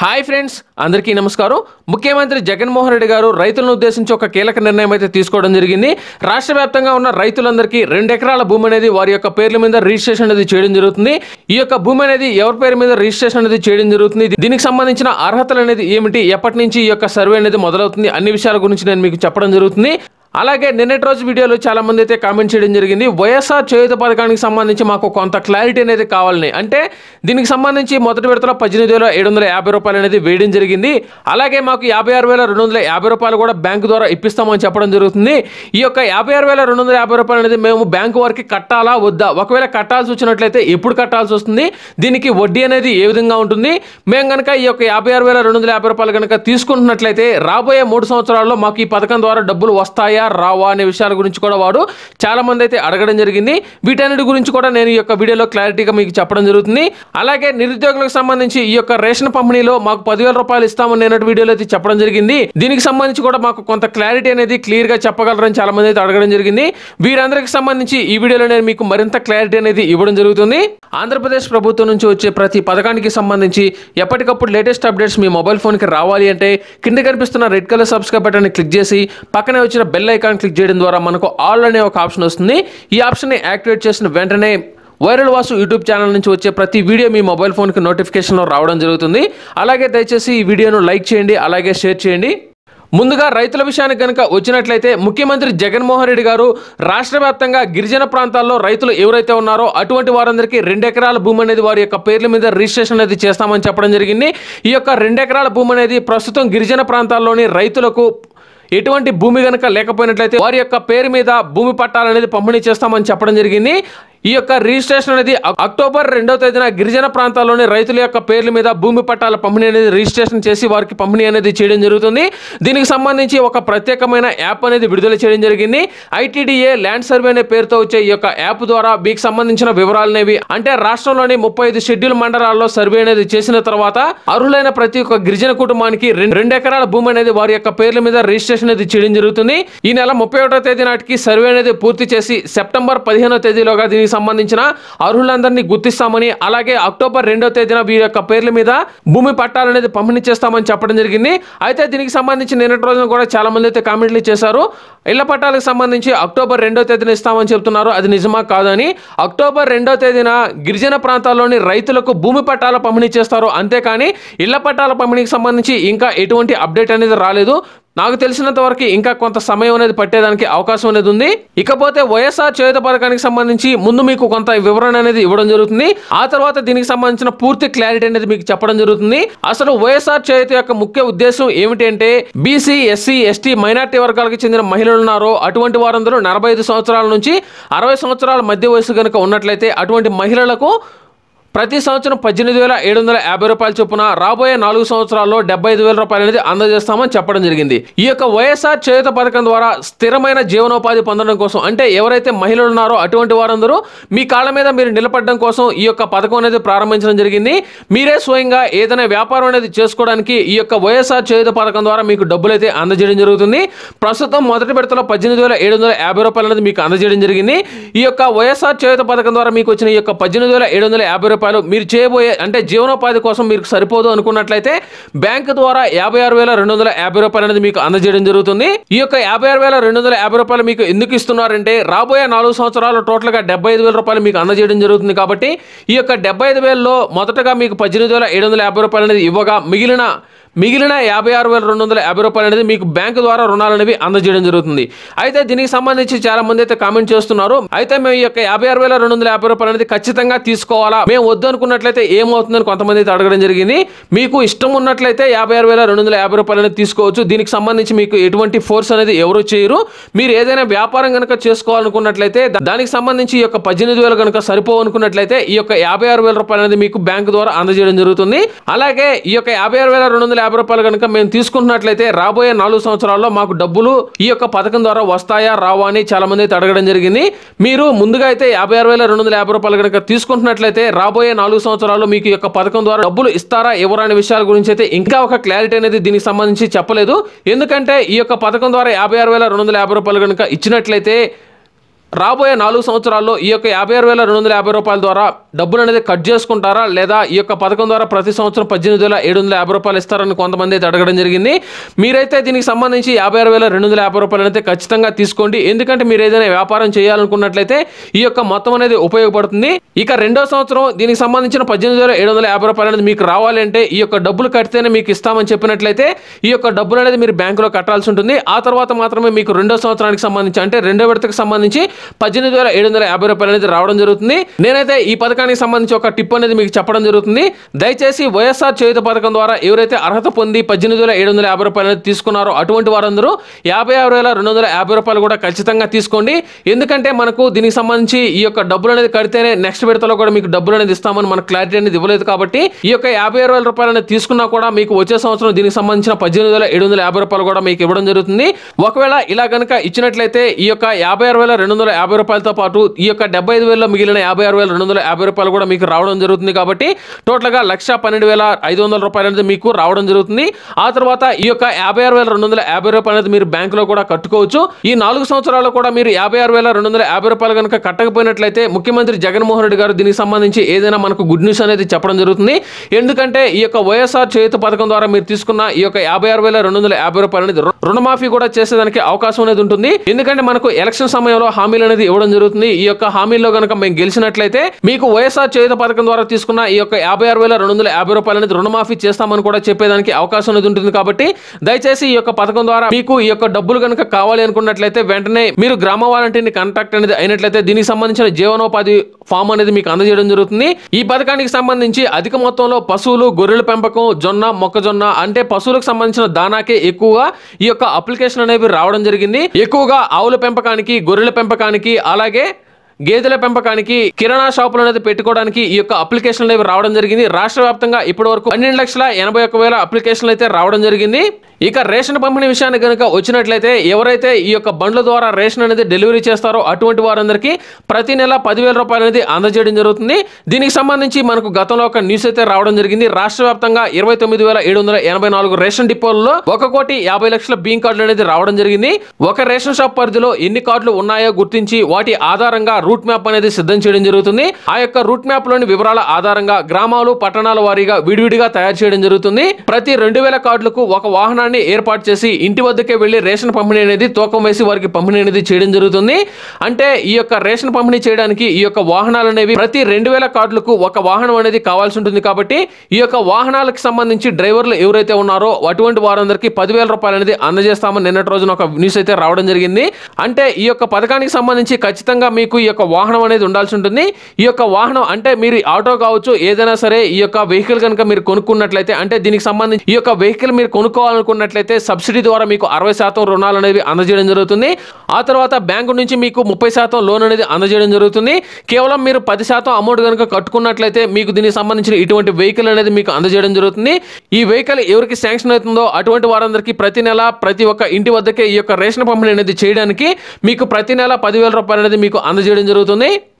hi friends అందరికీ నమస్కారం ముఖ్యమంత్రి జగన్మోహన్ రెడ్డి గారు రైతులను ఉద్దేశించి ఒక కీలక నిర్ణయం అయితే తీసుకోవడం జరిగింది రాష్ట్ర వ్యాప్తంగా ఉన్న రైతులందరికీ రెండు ఎకరాల భూమి అనేది వారి యొక్క పేర్ల మీద రిజిస్ట్రేషన్ అనేది చేయడం జరుగుతుంది ఈ యొక్క భూమి అనేది ఎవరి పేరు మీద రిజిస్ట్రేషన్ అనేది చేయడం జరుగుతుంది దీనికి సంబంధించిన అర్హతలు అనేది ఏమిటి ఎప్పటి నుంచి ఈ యొక్క సర్వే అనేది మొదలవుతుంది అన్ని విషయాల గురించి నేను మీకు చెప్పడం జరుగుతుంది అలాగే నిన్నటి రోజు వీడియోలో చాలా మంది అయితే కామెంట్ చేయడం జరిగింది వైఎస్ఆర్ చేయుత పథకానికి సంబంధించి మాకు కొంత క్లారిటీ అనేది కావాలని అంటే దీనికి సంబంధించి మొదటి విడతలో పద్దెనిమిది వేల ఏడు వందల యాభై రూపాయలు అనేది వేయడం జరిగింది అలాగే మాకు యాభై ఆరు వేల రెండు వందల యాభై రూపాయలు కూడా బ్యాంకు ద్వారా ఇప్పిస్తామని చెప్పడం జరుగుతుంది ఈ యొక్క యాభై ఆరు వేల రెండు వందల యాభై రూపాయలు అనేది మేము బ్యాంకు వారికి కట్టాలా వద్దా ఒకవేళ కట్టాల్సి వచ్చినట్లయితే ఎప్పుడు కట్టాల్సి వస్తుంది దీనికి వడ్డీ అనేది ఏ విధంగా ఉంటుంది మేము కనుక ఈ యొక్క యాభై ఆరు వేల రెండు వందల యాభై రూపాయలు కనుక తీసుకుంటున్నట్లయితే రాబోయే మూడు సంవత్సరాల్లో మాకు ఈ పథకం ద్వారా డబ్బులు వస్తాయా వస్తాయా రావా అనే విషయాల గురించి కూడా వాడు చాలామంది అయితే అడగడం జరిగింది వీటన్నిటి గురించి కూడా నేను ఈ యొక్క వీడియోలో క్లారిటీగా మీకు చెప్పడం జరుగుతుంది అలాగే నిరుద్యోగులకు సంబంధించి ఈ యొక్క రేషన్ పంపిణీలో మాకు పదివేల రూపాయలు ఇస్తామని నేను వీడియోలో అయితే చెప్పడం జరిగింది దీనికి సంబంధించి కూడా మాకు కొంత క్లారిటీ అనేది క్లియర్గా చెప్పగలరని చాలామంది అయితే అడగడం జరిగింది వీరందరికి సంబంధించి ఈ వీడియోలో నేను మీకు మరింత క్లారిటీ అనేది ఇవ్వడం జరుగుతుంది ఆంధ్రప్రదేశ్ ప్రభుత్వం నుంచి వచ్చే ప్రతి పథకానికి సంబంధించి ఎప్పటికప్పుడు లేటెస్ట్ అప్డేట్స్ మీ మొబైల్ ఫోన్కి రావాలి అంటే కింద కనిపిస్తున్న red colour subscribe button click చేసి పక్కనే వచ్చిన బెల్ బెల్ ఐకాన్ క్లిక్ చేయడం ద్వారా మనకు ఆల్ అనే ఒక ఆప్షన్ వస్తుంది ఈ ఆప్షన్ని యాక్టివేట్ చేసిన వెంటనే వైరల్ వాసు యూట్యూబ్ ఛానల్ నుంచి వచ్చే ప్రతి వీడియో మీ మొబైల్ ఫోన్కి నోటిఫికేషన్లో రావడం జరుగుతుంది అలాగే దయచేసి ఈ వీడియోను లైక్ చేయండి అలాగే షేర్ చేయండి ముందుగా రైతుల విషయానికి కనుక వచ్చినట్లయితే ముఖ్యమంత్రి జగన్మోహన్ రెడ్డి గారు రాష్ట్ర వ్యాప్తంగా గిరిజన ప్రాంతాల్లో రైతులు ఎవరైతే ఉన్నారో అటువంటి వారందరికీ రెండెకరాల భూమి అనేది వారి యొక్క పేర్ల మీద రిజిస్ట్రేషన్ అనేది చేస్తామని చెప్పడం జరిగింది ఈ యొక్క రెండెకరాల భూమి అనేది ప్రస్తుతం గిరిజన ప్రాంతాల్లోని రైతులకు ఎటువంటి భూమి కనుక లేకపోయినట్లయితే వారి యొక్క పేరు మీద భూమి పట్టాలనేది పంపిణీ చేస్తామని చెప్పడం జరిగింది ఈ యొక్క రిజిస్ట్రేషన్ అనేది అక్టోబర్ రెండవ తేదీన గిరిజన ప్రాంతాల్లోని రైతుల యొక్క పేర్ల మీద భూమి పట్టాల పంపిణీ అనేది రిజిస్ట్రేషన్ చేసి వారికి పంపిణీ అనేది చేయడం జరుగుతుంది దీనికి సంబంధించి ఒక ప్రత్యేకమైన యాప్ అనేది విడుదల చేయడం జరిగింది ఐటీడీఏ ల్యాండ్ సర్వే అనే పేరుతో వచ్చే ఈ యొక్క యాప్ ద్వారా మీకు సంబంధించిన వివరాలనేవి అంటే రాష్ట్రంలోని ముప్పై ఐదు షెడ్యూల్ మండలాల్లో సర్వే అనేది చేసిన తర్వాత అర్హులైన ప్రతి ఒక్క గిరిజన కుటుంబానికి రెండు ఎకరాల భూమి అనేది వారి యొక్క పేర్ల మీద రిజిస్ట్రేషన్ అనేది చేయడం జరుగుతుంది ఈ నెల ముప్పై తేదీ నాటికి సర్వే అనేది పూర్తి చేసి సెప్టెంబర్ పదిహేనో తేదీలోగా దీనికి సంబంధించిన అర్హులందరినీ గుర్తిస్తామని అలాగే అక్టోబర్ రెండో తేదీన వీరి యొక్క పేర్ల మీద భూమి అనేది పంపిణీ చేస్తామని చెప్పడం జరిగింది అయితే దీనికి సంబంధించి నిన్నటి రోజున కూడా చాలా మంది అయితే కామెంట్లు చేశారు ఇళ్ల పట్టాలకు సంబంధించి అక్టోబర్ రెండో తేదీన ఇస్తామని చెప్తున్నారు అది నిజమా కాదని అక్టోబర్ రెండో తేదీన గిరిజన ప్రాంతాల్లోని రైతులకు భూమి పట్టాల పంపిణీ చేస్తారు అంతేకాని ఇళ్ల పట్టాల పంపిణీకి సంబంధించి ఇంకా ఎటువంటి అప్డేట్ అనేది రాలేదు నాకు తెలిసినంత వరకు ఇంకా కొంత సమయం అనేది పట్టేదానికి అవకాశం అనేది ఉంది ఇకపోతే వైఎస్ఆర్ చేయుత పథకానికి సంబంధించి ముందు మీకు కొంత వివరణ అనేది ఇవ్వడం జరుగుతుంది ఆ తర్వాత దీనికి సంబంధించిన పూర్తి క్లారిటీ అనేది మీకు చెప్పడం జరుగుతుంది అసలు వైఎస్ఆర్ చేయుత యొక్క ముఖ్య ఉద్దేశం ఏమిటి అంటే బీసీ ఎస్సీ ఎస్టీ మైనార్టీ వర్గాలకు చెందిన మహిళలు ఉన్నారో అటువంటి వారందరూ నలభై సంవత్సరాల నుంచి అరవై సంవత్సరాల మధ్య వయసు కనుక ఉన్నట్లయితే అటువంటి మహిళలకు ప్రతి సంవత్సరం పద్దెనిమిది వేల ఏడు వందల యాభై రూపాయల చొప్పున రాబోయే నాలుగు సంవత్సరాల్లో డెబ్బై ఐదు వేల రూపాయలు అనేది అందజేస్తామని చెప్పడం జరిగింది ఈ యొక్క వైఎస్ఆర్ చేయుత పథకం ద్వారా స్థిరమైన జీవనోపాధి పొందడం కోసం అంటే ఎవరైతే మహిళలు ఉన్నారో అటువంటి వారందరూ మీ కాళ్ళ మీద మీరు నిలబడడం కోసం ఈ యొక్క పథకం అనేది ప్రారంభించడం జరిగింది మీరే స్వయంగా ఏదైనా వ్యాపారం అనేది చేసుకోవడానికి ఈ యొక్క వైఎస్ఆర్ చేయుత పథకం ద్వారా మీకు డబ్బులు అయితే అందజేయడం జరుగుతుంది ప్రస్తుతం మొదటి విడతలో పద్దెనిమిది వేల ఏడు వందల యాభై రూపాయలు అనేది మీకు అందజేయడం జరిగింది ఈ యొక్క వైఎస్ఆర్ చేయుత పథకం ద్వారా మీకు వచ్చిన ఈ యొక్క పద్దెనిమిది వేల ఏడు వందల యాభై రూపాయలు మీరు చేయబోయే అంటే జీవనోపాధి కోసం మీకు సరిపోదు అనుకున్నట్లయితే బ్యాంక్ ద్వారా యాభై ఆరు వేల రెండు వందల యాభై రూపాయలు అనేది మీకు అందజేయడం జరుగుతుంది ఈ యొక్క యాభై ఆరు వేల రెండు వందల యాభై రూపాయలు మీకు ఎందుకు ఇస్తున్నారంటే రాబోయే నాలుగు సంవత్సరాలు టోటల్గా డెబ్బై ఐదు వేల రూపాయలు మీకు అందజేయడం జరుగుతుంది కాబట్టి ఈ యొక్క డెబ్బై ఐదు వేలలో మొదటగా మీకు పద్దెనిమిది వేల ఏడు వందల యాభై రూపాయలు అనేది ఇవ్వగా మిగిలిన మిగిలిన యాభై ఆరు వేల రెండు వందల యాభై రూపాయలు అనేది మీకు బ్యాంకు ద్వారా రుణాలు అనేవి అందజేయడం జరుగుతుంది అయితే దీనికి సంబంధించి చాలా మంది అయితే కామెంట్ చేస్తున్నారు అయితే మేము ఈ యొక్క యాభై ఆరు వేల రెండు వందల యాభై రూపాయలు అనేది ఖచ్చితంగా తీసుకోవాలా మేము వద్దు అనుకున్నట్లయితే ఏమవుతుందని కొంతమంది అయితే అడగడం జరిగింది మీకు ఇష్టం ఉన్నట్లయితే యాభై ఆరు వేల రెండు వందల యాభై రూపాయలు అనేది తీసుకోవచ్చు దీనికి సంబంధించి మీకు ఎటువంటి ఫోర్స్ అనేది ఎవరు చేయరు మీరు ఏదైనా వ్యాపారం కనుక చేసుకోవాలనుకున్నట్లయితే దానికి సంబంధించి ఈ యొక్క పద్దెనిమిది వేలు కనుక అనుకున్నట్లయితే ఈ యొక్క యాభై ఆరు వేల రూపాయలు అనేది మీకు బ్యాంకు ద్వారా అందజేయడం జరుగుతుంది అలాగే ఈ యొక్క యాభై ఆరు వేల రెండు వందల యాభై రూపాయలు కనుక మేము తీసుకుంటున్నట్లయితే రాబోయే నాలుగు సంవత్సరాల్లో మాకు డబ్బులు ఈ యొక్క పథకం ద్వారా వస్తాయా రావా అని చాలా మంది అడగడం జరిగింది మీరు ముందుగా అయితే యాభై ఆరు వేల రెండు వందల యాభై రూపాయలు కనుక తీసుకుంటున్నట్లయితే రాబోయే నాలుగు సంవత్సరాల్లో మీకు యొక్క పథకం ద్వారా డబ్బులు ఇస్తారా ఎవరు అనే విషయాల గురించి అయితే ఇంకా ఒక క్లారిటీ అనేది దీనికి సంబంధించి చెప్పలేదు ఎందుకంటే ఈ యొక్క పథకం ద్వారా యాభై ఆరు వేల రెండు వందల యాభై రూపాయలు కనుక ఇచ్చినట్లయితే రాబోయే నాలుగు సంవత్సరాల్లో ఈ యొక్క యాభై ఆరు వేల రెండు వందల యాభై రూపాయల ద్వారా డబ్బులు అనేది కట్ చేసుకుంటారా లేదా ఈ యొక్క పథకం ద్వారా ప్రతి సంవత్సరం పద్దెనిమిది వేల ఏడు వందల యాభై రూపాయలు ఇస్తారని కొంతమంది అయితే అడగడం జరిగింది మీరైతే దీనికి సంబంధించి యాభై ఆరు వేల రెండు వందల యాభై రూపాయలు అయితే ఖచ్చితంగా తీసుకోండి ఎందుకంటే మీరు ఏదైనా వ్యాపారం చేయాలనుకున్నట్లయితే ఈ యొక్క మొత్తం అనేది ఉపయోగపడుతుంది ఇక రెండో సంవత్సరం దీనికి సంబంధించిన పద్దెనిమిది వేల ఏడు వందల యాభై రూపాయలు అనేది మీకు రావాలంటే ఈ యొక్క డబ్బులు కడితేనే మీకు ఇస్తామని చెప్పినట్లయితే ఈ యొక్క డబ్బులు అనేది మీరు బ్యాంకులో కట్టాల్సి ఉంటుంది ఆ తర్వాత మాత్రమే మీకు రెండో సంవత్సరానికి సంబంధించి అంటే రెండో విడతకు సంబంధించి పద్దెనిమిది వేల ఏడు వందల యాభై రూపాయలు అనేది రావడం జరుగుతుంది నేనైతే ఈ పథకానికి సంబంధించి ఒక టిప్ అనేది మీకు చెప్పడం జరుగుతుంది దయచేసి వైఎస్ఆర్ చేయుత పథకం ద్వారా ఎవరైతే అర్హత పొంది పద్దెనిమిది వేల ఏడు వందల యాభై రూపాయలు అనేది తీసుకున్నారో అటువంటి వారందరూ యాభై ఆరు వేల రెండు వందల యాభై రూపాయలు కూడా ఖచ్చితంగా తీసుకోండి ఎందుకంటే మనకు దీనికి సంబంధించి ఈ యొక్క డబ్బులు అనేది కడితేనే నెక్స్ట్ విడతలో కూడా మీకు డబ్బులు అనేది ఇస్తామని మనకు క్లారిటీ అనేది ఇవ్వలేదు కాబట్టి ఈ యొక్క యాభై ఆరు వేల రూపాయలు అనేది తీసుకున్నా కూడా మీకు వచ్చే సంవత్సరం దీనికి సంబంధించిన పద్దెనిమిది వేల ఏడు వందల యాభై రూపాయలు కూడా మీకు ఇవ్వడం జరుగుతుంది ఒకవేళ ఇలా కనుక ఇచ్చినట్లయితే ఈ యొక్క యాభై ఆరు వేల రెండు వందల వందల యాభై రూపాయలతో పాటు ఈ యొక్క డెబ్బై ఐదు వేలలో మిగిలిన యాభై ఆరు వేల రెండు వందల యాభై రూపాయలు కూడా మీకు రావడం జరుగుతుంది కాబట్టి టోటల్గా లక్ష పన్నెండు వేల ఐదు వందల రూపాయలు అనేది మీకు రావడం జరుగుతుంది ఆ తర్వాత ఈ యొక్క యాభై ఆరు వేల రెండు వందల యాభై రూపాయలు అనేది మీరు బ్యాంకులో కూడా కట్టుకోవచ్చు ఈ నాలుగు సంవత్సరాల్లో కూడా మీరు యాభై ఆరు వేల రెండు వందల యాభై రూపాయలు కనుక కట్టకపోయినట్లయితే ముఖ్యమంత్రి జగన్మోహన్ రెడ్డి గారు దీనికి సంబంధించి ఏదైనా మనకు గుడ్ న్యూస్ అనేది చెప్పడం జరుగుతుంది ఎందుకంటే ఈ యొక్క వైఎస్ఆర్ చేతి పథకం ద్వారా మీరు తీసుకున్న ఈ యొక్క యాభై ఆరు వేల రెండు వందల యాభై రూపాయలు అనేది రుణమాఫీ కూడా చేసేదానికి అవకాశం అనేది ఉంటుంది ఎందుకంటే మనకు ఎలక్షన్ సమయంలో హామీ హామీలు అనేది ఇవ్వడం జరుగుతుంది ఈ యొక్క హామీల్లో కనుక మేము గెలిచినట్లయితే మీకు వైఎస్ఆర్ చేత పథకం ద్వారా తీసుకున్న ఈ యొక్క యాభై ఆరు వేల రెండు వందల యాభై రూపాయలు అనేది రుణమాఫీ చేస్తామని కూడా చెప్పేదానికి అవకాశం అనేది ఉంటుంది కాబట్టి దయచేసి ఈ యొక్క పథకం ద్వారా మీకు ఈ యొక్క డబ్బులు కనుక కావాలి అనుకున్నట్లయితే వెంటనే మీరు గ్రామ వాలంటీర్ని కాంటాక్ట్ అనేది అయినట్లయితే దీనికి సంబంధించిన జీవనోపాధి ఫామ్ అనేది మీకు అందజేయడం జరుగుతుంది ఈ పథకానికి సంబంధించి అధిక మొత్తంలో పశువులు గొర్రెల పెంపకం జొన్న మొక్కజొన్న అంటే పశువులకు సంబంధించిన దానాకే ఎక్కువగా ఈ యొక్క అప్లికేషన్ అనేవి రావడం జరిగింది ఎక్కువగా ఆవుల పెంపకానికి గొర్రెల పెంపకానికి అలాగే గేదెల పెంపకానికి కిరాణా షాపులు అనేది పెట్టుకోవడానికి ఈ యొక్క అప్లికేషన్లు ఇవి రావడం జరిగింది రాష్ట్ర వ్యాప్తంగా ఇప్పటి వరకు లక్షల ఎనభై ఒక్క వేల అప్లికేషన్లు అయితే రావడం జరిగింది ఇక రేషన్ పంపిణీ విషయానికి కనుక వచ్చినట్లయితే ఎవరైతే ఈ యొక్క బండ్ల ద్వారా రేషన్ అనేది డెలివరీ చేస్తారో అటువంటి వారందరికీ ప్రతి నెల పదివేల రూపాయలు అనేది అందజేయడం జరుగుతుంది దీనికి సంబంధించి మనకు గతంలో ఒక న్యూస్ అయితే రావడం జరిగింది రాష్ట్ర వ్యాప్తంగా ఇరవై తొమ్మిది వేల ఏడు వందల ఎనభై నాలుగు రేషన్ డిపోల్లో ఒక కోటి యాభై లక్షల బియ్యం కార్డులు అనేది రావడం జరిగింది ఒక రేషన్ షాప్ పరిధిలో ఎన్ని కార్డులు ఉన్నాయో గుర్తించి వాటి ఆధారంగా రూట్ మ్యాప్ అనేది సిద్ధం చేయడం జరుగుతుంది ఆ యొక్క రూట్ మ్యాప్ లోని వివరాల ఆధారంగా గ్రామాలు పట్టణాల వారీగా విడివిడిగా తయారు చేయడం జరుగుతుంది ప్రతి రెండు వేల కార్డులకు ఒక వాహనాన్ని ఏర్పాటు చేసి ఇంటి వద్దకే వెళ్లి రేషన్ పంపిణీ అనేది తూకం వేసి వారికి పంపిణీ అనేది చేయడం జరుగుతుంది అంటే ఈ యొక్క రేషన్ పంపిణీ చేయడానికి ఈ యొక్క వాహనాలు అనేవి ప్రతి రెండు వేల కార్డులకు ఒక వాహనం అనేది కావాల్సి ఉంటుంది కాబట్టి ఈ యొక్క వాహనాలకు సంబంధించి డ్రైవర్లు ఎవరైతే ఉన్నారో అటువంటి వారందరికీ పదివేల రూపాయలు అనేది అందజేస్తామని నిన్నటి రోజున ఒక న్యూస్ అయితే రావడం జరిగింది అంటే ఈ యొక్క పథకానికి సంబంధించి ఖచ్చితంగా మీకు ఈ యొక్క యొక్క వాహనం అనేది ఉండాల్సి ఉంటుంది ఈ యొక్క వాహనం అంటే మీరు ఆటో కావచ్చు ఏదైనా సరే ఈ యొక్క వెహికల్ కనుక మీరు కొనుక్కున్నట్లయితే అంటే దీనికి సంబంధించి ఈ యొక్క వెహికల్ మీరు కొనుక్కోవాలనుకున్నట్లయితే సబ్సిడీ ద్వారా మీకు అరవై శాతం రుణాలు అనేవి అందజేయడం జరుగుతుంది ఆ తర్వాత బ్యాంకు నుంచి మీకు ముప్పై శాతం లోన్ అనేది అందజేయడం జరుగుతుంది కేవలం మీరు పది శాతం అమౌంట్ కనుక కట్టుకున్నట్లయితే మీకు దీనికి సంబంధించిన ఇటువంటి వెహికల్ అనేది మీకు అందజేయడం జరుగుతుంది ఈ వెహికల్ ఎవరికి శాంక్షన్ అవుతుందో అటువంటి వారందరికీ ప్రతి నెల ప్రతి ఒక్క ఇంటి వద్దకే ఈ యొక్క రేషన్ పంపిణీ అనేది చేయడానికి మీకు ప్రతి నెల పదివేల రూపాయలు అనేది మీకు అందజేయడం జరుగుతుంది